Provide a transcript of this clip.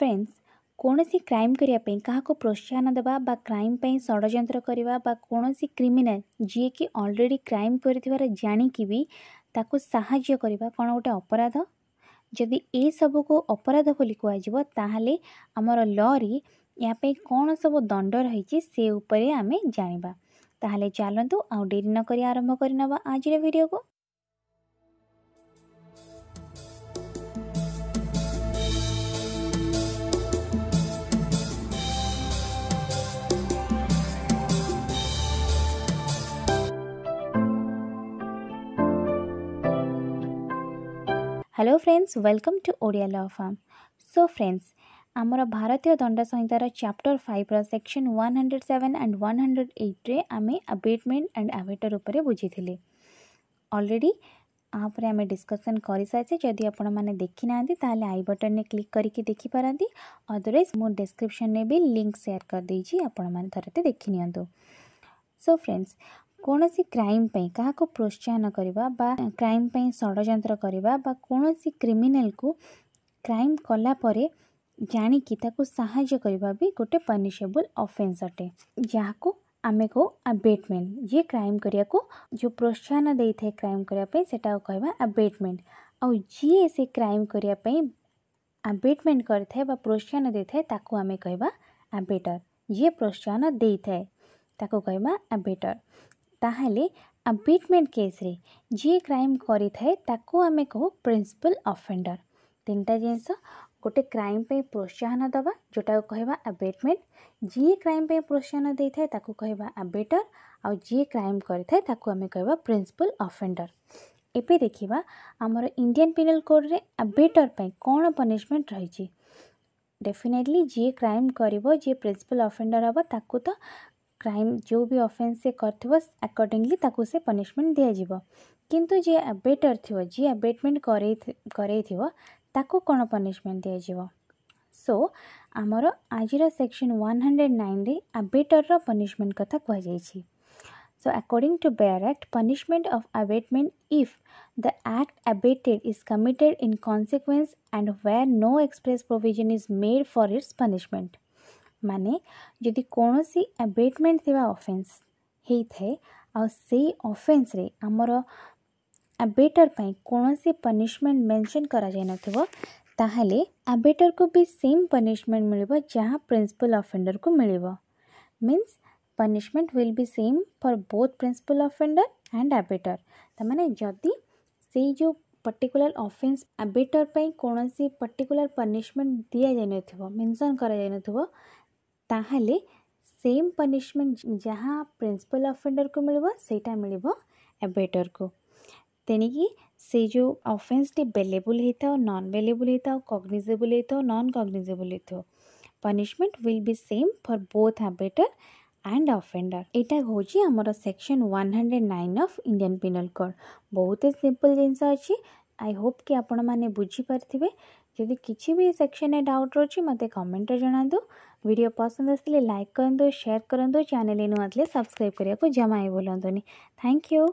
Friends କୌଣସି crime କରିବା ପାଇଁ କାହାକୁ ପ୍ରୋତ୍ସାହନ ଦେବା ବା କ୍ରାଇମ୍ ପାଇଁ ଷଡ଼ଯନ୍ତ୍ର କରିବା ବା କୌଣସି କ୍ରିମିନାଲ୍ ଯିଏକି ଅଲରେଡ଼ି କ୍ରାଇମ୍ କରିଥିବାର ଜାଣିକି ବି ତାକୁ ସାହାଯ୍ୟ କରିବା କ'ଣ ଗୋଟେ ଅପରାଧ ଯଦି ଏସବୁକୁ ଅପରାଧ ବୋଲି କୁହାଯିବ ତାହେଲେ ଆମର ଲ'ରେ ଏହା ପାଇଁ କ'ଣ ସବୁ ଦଣ୍ଡ ରହିଛି ସେ ଉପରେ ଆମେ ଜାଣିବା ତାହେଲେ ଚାଲନ୍ତୁ ଆଉ ଡେରି ନ କରି ଆରମ୍ଭ କରିନେବା ଆଜିର ଭିଡ଼ିଓକୁ hello friends welcome to Odia law firm so friends ଆମର ଭାରତୀୟ ଦଣ୍ଡ ସଂହିତାର ଚାପ୍ଟର ଫାଇଭ୍ର section one hundred seven and one hundred ଏଇଟ୍ରେ ଆମେ ଆବେଟମେଣ୍ଟ ଆଣ୍ଡ ଆଭେଟର ଉପରେ ବୁଝିଥିଲେ ଅଲରେଡ଼ି ଆପରେ ଆମେ ଡିସ୍କସନ୍ କରିସାରିଛେ ଯଦି ଆପଣମାନେ ଦେଖିନାହାନ୍ତି ତାହେଲେ ଆଇ ବଟନ୍ରେ କ୍ଲିକ୍ କରିକି ଦେଖିପାରନ୍ତି ଅଦରୱାଇଜ୍ ମୁଁ ଡେସ୍କ୍ରିପ୍ସନ୍ରେ ବି ଲିଙ୍କ୍ ସେୟାର କରିଦେଇଛି ଆପଣମାନେ ଥରଟେ ଦେଖିନିଅନ୍ତୁ ସୋ ଫ୍ରେଣ୍ଡସ୍ କୌଣସି କ୍ରାଇମ୍ ପାଇଁ କାହାକୁ ପ୍ରୋତ୍ସାହନ କରିବା ବା କ୍ରାଇମ୍ ପାଇଁ ଷଡ଼ଯନ୍ତ୍ର କରିବା ବା କୌଣସି କ୍ରିମିନାଲ୍କୁ କ୍ରାଇମ୍ କଲା ପରେ ଜାଣିକି ତାକୁ ସାହାଯ୍ୟ କରିବା ବି ଗୋଟେ ପନିସେବୁଲ୍ ଅଫେନ୍ସ ଅଟେ ଯାହାକୁ ଆମେ କହୁ ଆବେଟମେଣ୍ଟ ଯିଏ କ୍ରାଇମ୍ କରିବାକୁ ଯେଉଁ ପ୍ରୋତ୍ସାହନ ଦେଇଥାଏ କ୍ରାଇମ୍ କରିବା ପାଇଁ ସେଟାକୁ କହିବା ଆବେଟମେଣ୍ଟ ଆଉ ଯିଏ ସେ କ୍ରାଇମ୍ କରିବା ପାଇଁ ଆବେଟମେଣ୍ଟ କରିଥାଏ ବା ପ୍ରୋତ୍ସାହନ ଦେଇଥାଏ ତାକୁ ଆମେ କହିବା ଆବେଟର ଯିଏ ପ୍ରୋତ୍ସାହନ ଦେଇଥାଏ ତାକୁ କହିବା ଆବେଟର ताहले अबिटमेंट केस रे जी क्राइम करी थाए ताको आमे कहो प्रिंसिपल ऑफेंडर तीनटा जिनस गोटे क्राइम पे प्रोत्साहन दबा जोटा कहवा अबिटमेंट जी क्राइम पे प्रोत्साहन देथाय ताको कहवा अबिटर आ जी क्राइम करी थाए ताको आमे कहवा प्रिंसिपल ऑफेंडर एपे देखिबा हमर इंडियन पिनल कोड रे अबिटर पे कोन पनिशमेंट रहिची डेफिनेटली जी क्राइम करिवो जी प्रिंसिपल ऑफेंडर हबो ताको तो କ୍ରାଇମ୍ ଯେଉଁ ବି ଅଫେନ୍ସ ସେ କରିଥିବ ଆକର୍ଡ଼ିଂଲି ତାକୁ ସେ ପନିସମେଣ୍ଟ ଦିଆଯିବ କିନ୍ତୁ ଯିଏ ଆବେଟର୍ ଥିବ ଯିଏ ଆବେଟମେଣ୍ଟ କରେଇ କରେଇଥିବ ତାକୁ କ'ଣ ପନିସମେଣ୍ଟ ଦିଆଯିବ ସୋ ଆମର ଆଜିର ସେକ୍ସନ୍ ୱାନ୍ ହଣ୍ଡ୍ରେଡ଼ ନାଇନ୍ରେ ଆବେଟର୍ର ପନିସମେଣ୍ଟ କଥା କୁହାଯାଇଛି so according to Bayer Act, punishment of abatement if the act abated is committed in consequence and where no express provision is made for its punishment. मान जदि कौन abatement थी offence आफेन्स आमर एबेटर पर कौन पनीशमेंट मेनसन करबेटर को भी सेम पनीशमेंट मिल जहाँ प्रिंसिपल अफेडर को मिल means punishment will be same for both principal offender and abettor तमें जदि से जो पर्टिकुलर ऑफेंस एबेटर पर कौन पर्टिकुलर पनीशमेंट दि जा मेनसन कर ताहले सेम पनिशमेंट जहाँ प्रिंसिपल अफेडर को मिलटा मिल एबेटर को की से जो अफेन्सटे bailable non bailable cognizable non cognizable punishment will be same for both abettor and offender यटा हूँ आम section one hundred nine of Indian penal code बहुत ही सिंपल जिनस अच्छी आई होप कि आपण मैंने बुझीपारे जदि किसी भी सेक्शन डाउट रोचे मत कमेट्रे जहां दूँ ଭିଡ଼ିଓ ପସନ୍ଦ ଆସିଲେ ଲାଇକ୍ କରନ୍ତୁ ସେୟାର କରନ୍ତୁ ଚ୍ୟାନେଲ୍ ନୂଆ ଥିଲେ ସବସ୍କ୍ରାଇବ୍ କରିବାକୁ ଜମା ବି ଭୁଲନ୍ତୁନି ଥ୍ୟାଙ୍କ ୟୁ